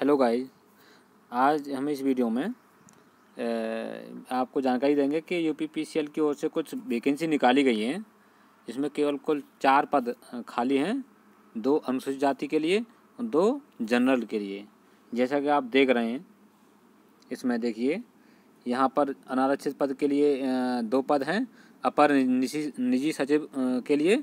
hello guys आज हम इस वीडियो में आपको जानकारी देंगे कि यू की ओर से कुछ वैकेंसी निकाली गई हैं इसमें केवल कुल चार पद खाली हैं दो अनुसूचित जाति के लिए और दो जनरल के लिए जैसा कि आप देख रहे हैं इसमें देखिए यहाँ पर अनारक्षित पद के लिए दो पद हैं अपर निजी निजी सचिव के लिए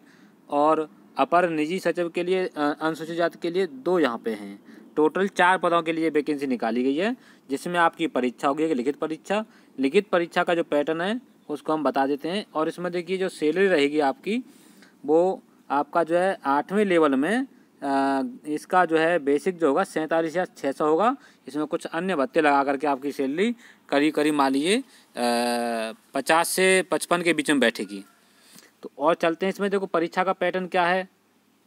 और अपर निजी सचिव के लिए अनुसूचित जाति के लिए दो यहाँ पे हैं टोटल चार पदों के लिए वैकेंसी निकाली गई है जिसमें आपकी परीक्षा होगी लिखित परीक्षा लिखित परीक्षा का जो पैटर्न है उसको हम बता देते हैं और इसमें देखिए जो सैलरी रहेगी आपकी वो आपका जो है आठवें लेवल में इसका जो है बेसिक जो होगा सैंतालीस या छः सौ होगा इसमें कुछ अन्य भत्ते लगा करके आपकी सैलरी करीब करीब मान लीजिए पचास से पचपन के बीच में बैठेगी तो और चलते हैं इसमें देखो परीक्षा का पैटर्न क्या है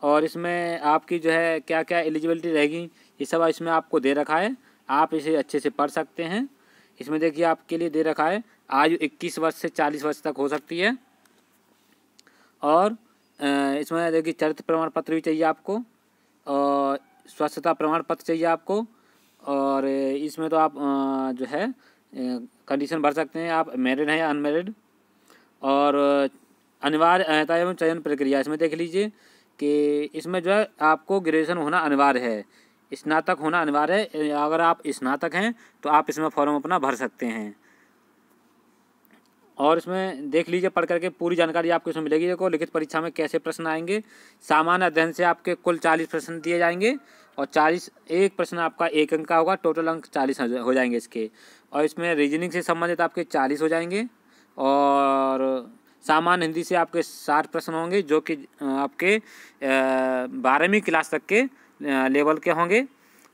और इसमें आपकी जो है क्या क्या एलिजिबिलिटी रहेगी ये सब इसमें आपको दे रखा है आप इसे अच्छे से पढ़ सकते हैं इसमें देखिए आपके लिए दे रखा है आयु इक्कीस वर्ष से चालीस वर्ष तक हो सकती है और इसमें देखिए चरित्र प्रमाण पत्र भी चाहिए आपको और स्वच्छता प्रमाण पत्र चाहिए आपको और इसमें तो आप जो है कंडीशन भर सकते हैं आप मैरिड हैं या अनमेरिड और अनिवार्य एवं चयन प्रक्रिया इसमें देख लीजिए कि इसमें जो है आपको ग्रेजुएशन होना अनिवार्य है स्नातक होना अनिवार्य है अगर आप स्नातक हैं तो आप इसमें फॉर्म अपना भर सकते हैं और इसमें देख लीजिए पढ़ करके पूरी जानकारी आपको इसमें मिलेगी देखो लिखित परीक्षा में कैसे प्रश्न आएंगे सामान्य अध्ययन से आपके कुल चालीस प्रश्न दिए जाएंगे और चालीस एक प्रश्न आपका एक अंक का होगा टोटल अंक चालीस हो जाएंगे इसके और इसमें रीजनिंग से संबंधित आपके चालीस हो जाएंगे और सामान्य हिंदी से आपके साठ प्रश्न होंगे जो कि आपके बारहवीं क्लास तक के लेवल के होंगे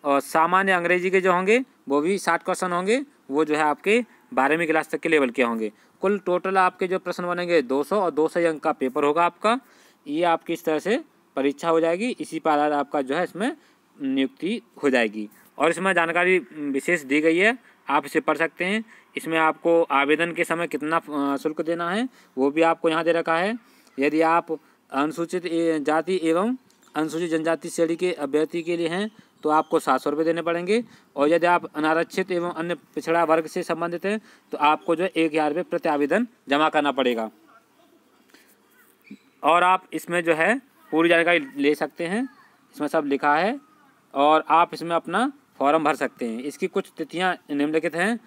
और सामान्य अंग्रेजी के जो होंगे वो भी साठ क्वेश्चन होंगे वो जो है आपके बारहवीं क्लास तक के लेवल के होंगे कुल टोटल आपके जो प्रश्न बनेंगे 200 और 200 अंक का पेपर होगा आपका ये आपकी इस तरह से परीक्षा हो जाएगी इसी पर आधार आपका जो है इसमें नियुक्ति हो जाएगी और इसमें जानकारी विशेष दी गई है आप इसे पढ़ सकते हैं इसमें आपको आवेदन के समय कितना शुल्क देना है वो भी आपको यहाँ दे रखा है यदि आप अनुसूचित जाति एवं अनुसूचित जनजाति श्रेणी के अभ्यर्थी के लिए हैं तो आपको सात सौ रुपये देने पड़ेंगे और यदि आप अनारक्षित एवं अन्य पिछड़ा वर्ग से संबंधित हैं तो आपको जो है एक हज़ार रुपये प्रति आवेदन जमा करना पड़ेगा और आप इसमें जो है पूरी जानकारी ले सकते हैं इसमें सब लिखा है और आप इसमें अपना फॉर्म भर सकते हैं इसकी कुछ तिथियाँ निम्नलिखित हैं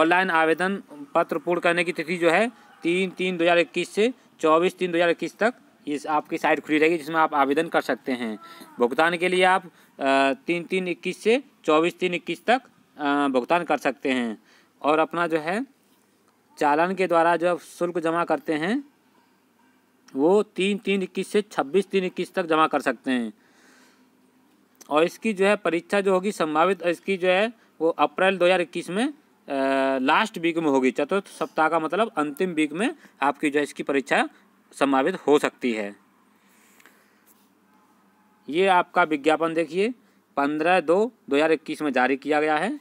ऑनलाइन आवेदन पत्र पूर्ण करने की तिथि जो है तीन तीन दो हज़ार इक्कीस से चौबीस तीन दो हज़ार इक्कीस तक इस आपकी साइट खुली रहेगी जिसमें आप आवेदन कर सकते हैं भुगतान के लिए आप तीन तीन इक्कीस से चौबीस तीन इक्कीस तक भुगतान कर सकते हैं और अपना जो है चालान के द्वारा जो शुल्क जमा करते हैं वो तीन तीन इक्कीस से छब्बीस तीन इक्कीस तक जमा कर सकते हैं और इसकी जो है परीक्षा जो होगी संभावित इसकी जो है वो अप्रैल 2021 में लास्ट वीक में होगी चतुर्थ सप्ताह का मतलब अंतिम वीक में आपकी जो है इसकी परीक्षा समावित हो सकती है ये आपका विज्ञापन देखिए पंद्रह दो दो हज़ार इक्कीस में जारी किया गया है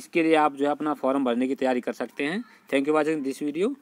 इसके लिए आप जो है अपना फॉर्म भरने की तैयारी कर सकते हैं thank you watching this video